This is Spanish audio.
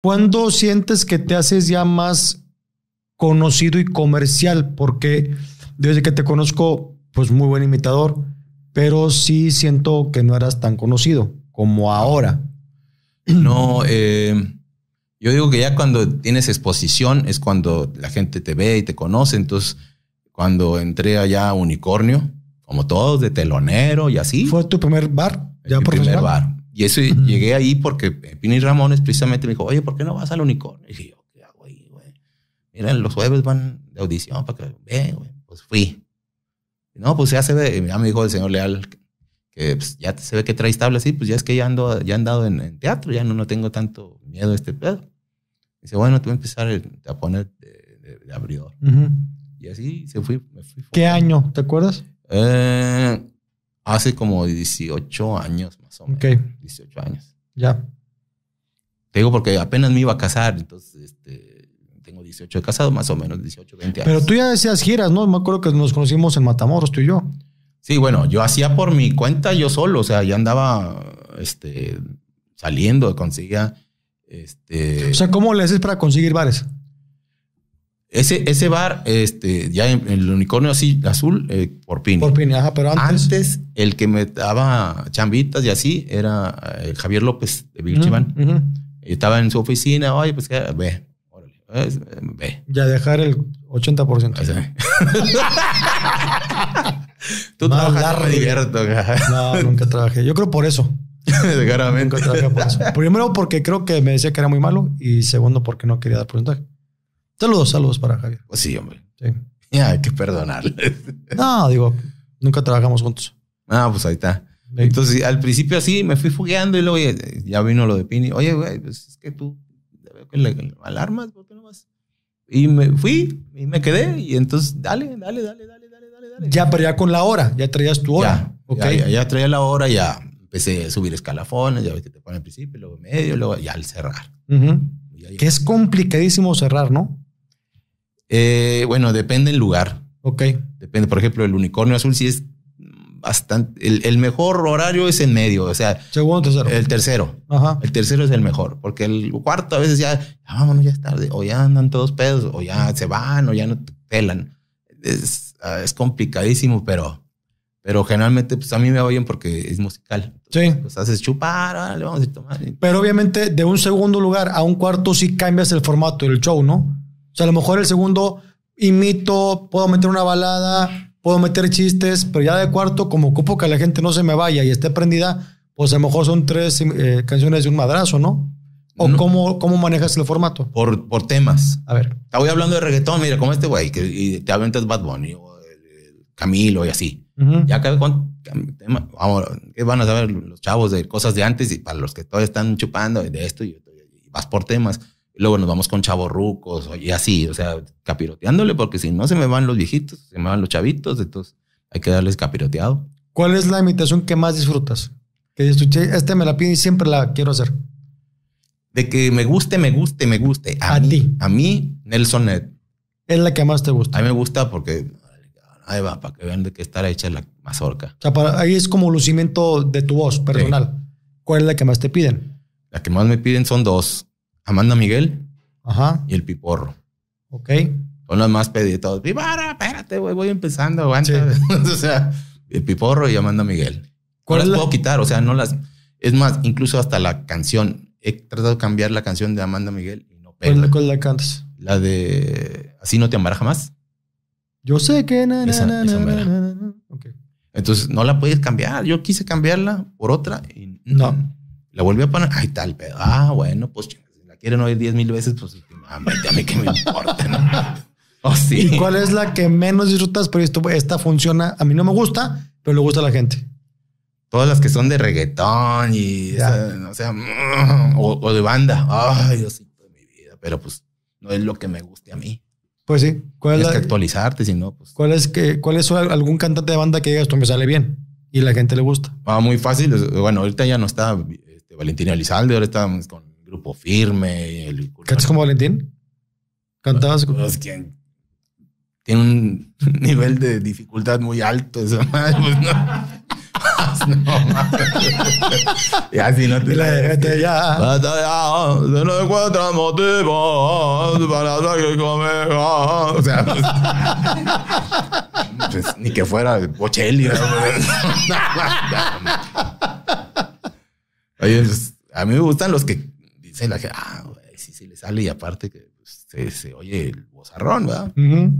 ¿Cuándo sientes que te haces ya más conocido y comercial? Porque desde que te conozco, pues muy buen imitador, pero sí siento que no eras tan conocido como ahora. No, eh, yo digo que ya cuando tienes exposición es cuando la gente te ve y te conoce. Entonces, cuando entré allá a Unicornio, como todos, de telonero y así. ¿Fue tu primer bar? Ya primer bar. Y eso llegué ahí porque Pini eh, Ramones precisamente me dijo, oye, ¿por qué no vas al unicornio? Y dije, yo, ¿qué hago ahí, güey? Miren, los jueves van de audición para que Pues fui. no, pues ya se ve, ya me dijo el señor Leal, que pues, ya se ve que traes tabla así, pues ya es que ya ando, ya andado en, en, teatro, ya no, no tengo tanto miedo a este pedo. dice, bueno, tú voy a empezar eh, a poner de, de, abridor. Y así se fui, fui. ¿Qué año? ¿Te acuerdas? Eh, Hace como 18 años, más o menos. Ok. 18 años. Ya. Te digo porque apenas me iba a casar, entonces este, tengo 18 de casado, más o menos, 18, 20 años. Pero tú ya decías giras, ¿no? Me acuerdo que nos conocimos en Matamoros, tú y yo. Sí, bueno, yo hacía por mi cuenta yo solo, o sea, ya andaba este, saliendo, conseguía. Este... O sea, ¿cómo le haces para conseguir bares? Ese, bar, este, ya el unicornio así, azul, eh, por Pini. Por Pini, ajá, pero antes. el que me daba chambitas y así era eh, Javier López de Vilchiván. Estaba en su oficina, oye, pues ve, ve. Ya dejar el 80%. Tú trabajas, No, nunca trabajé. Yo creo por eso. Nunca trabajé por eso. Primero, porque creo que me decía que era muy malo y segundo, porque no quería dar porcentaje. Saludos, saludos para Javier. Pues sí, hombre. Ya, hay que perdonarle. No, digo, nunca trabajamos juntos. Ah, pues ahí está. Entonces, al principio así me fui fugueando y luego ya, vino lo de Pini. Oye, güey, pues es que tú alarmas, ¿por qué no vas? Y me fui y me quedé y entonces, dale, dale, dale, dale, dale, dale. Ya, pero ya con la hora, ya traías tu hora. Ya, ya, traía la hora, ya empecé a subir escalafones, ya te ponen al principio, luego medio, luego ya al cerrar. que es complicadísimo cerrar, ¿no? Eh, bueno, depende el lugar. Ok. Depende, por ejemplo, el unicornio azul sí es bastante. El, mejor horario es en medio, o sea. Segundo, tercero. El tercero. Ajá. El tercero es el mejor, porque el cuarto a veces ya, ya ah, vámonos, ya es tarde, o ya andan todos pedos, o ya se van, o ya no pelan. Es, ah, complicadísimo, pero, pero generalmente pues a mí me va bien porque es musical. sí. Pues haces chupar, le vamos a tomar. Pero obviamente de un segundo lugar a un cuarto sí cambias el formato del show, ¿no? sea, a lo mejor el segundo imito, puedo meter una balada, puedo meter chistes, pero ya de cuarto, como ocupo que la gente no se me vaya y esté prendida, pues a lo mejor son tres eh, canciones de un madrazo, ¿no? ¿O Cómo, cómo, manejas el formato? Por, por temas. A ver. Te voy hablando de reggaetón, mira, como este güey, que y te aventas Bad Bunny o Camilo y así. Ya Ya vamos, ¿qué van a saber los chavos de cosas de antes y para los que todavía están chupando de esto y vas por temas? luego nos vamos con chavos rucos y así, o sea, capiroteándole, porque si no se me van los viejitos, se me van los chavitos, entonces hay que darles capiroteado. ¿Cuál es la imitación que más disfrutas? Que escuché este me la pide y siempre la quiero hacer. De que me guste, me guste, me guste. A, mí, ti. A mí, Nelson Ned. Es la que más te gusta. A mí me gusta porque ahí va, para que vean de qué la hecha la mazorca. O sea, ahí es como lucimiento de tu voz personal. ¿Cuál es la que más te piden? La que más me piden son dos. Amanda Miguel Ajá. y el Piporro. Ok. Son las más pedidas. Vivara, espérate, voy empezando, aguanta. o sea, el Piporro y Amanda Miguel. ¿Cuáles no las puedo quitar, o sea, no las. Es más, incluso hasta la canción. He tratado de cambiar la canción de Amanda Miguel y no pega. ¿Cuál, la cantas? La de Así no te amará jamás. Yo sé que. no, Entonces, no la puedes cambiar. Yo quise cambiarla por otra y no. La volví a poner. Ay, tal pedo. Ah, bueno, pues quieren oír 10 mil veces, pues a mí que me importa. ¿no? Oh, sí. ¿Y cuál es la que menos disfrutas? Pero esto, esta funciona, a mí no me gusta, pero le gusta a la gente. Todas las que son de reggaetón y, o sea, mm, o, de banda. Ay, Dios de mi vida, pero pues no es lo que me guste a mí. Pues sí. ¿Cuál Tienes es que actualizarte, si no, pues. ¿Cuál es, que, cuál es algún cantante de banda que digas, tú me sale bien y la gente le gusta? Ah, muy fácil. Bueno, ahorita ya no está este, Valentina Elizalde, ahora estamos con Grupo Firme. El... ¿Cantas como Valentín? ¿Cantabas? Como... Pues, Tiene un nivel de dificultad muy alto esa madre. Pues, no. no, ya si no te la dejaste ya. Se no encuentra motivo para salir conmigo. O sea, pues, pues, ni que fuera Bocelli. Pues, a mí me gustan los que se la ah, güey, sí, sí le sale y aparte que pues, se, oye el bozarrón, ¿verdad? Uh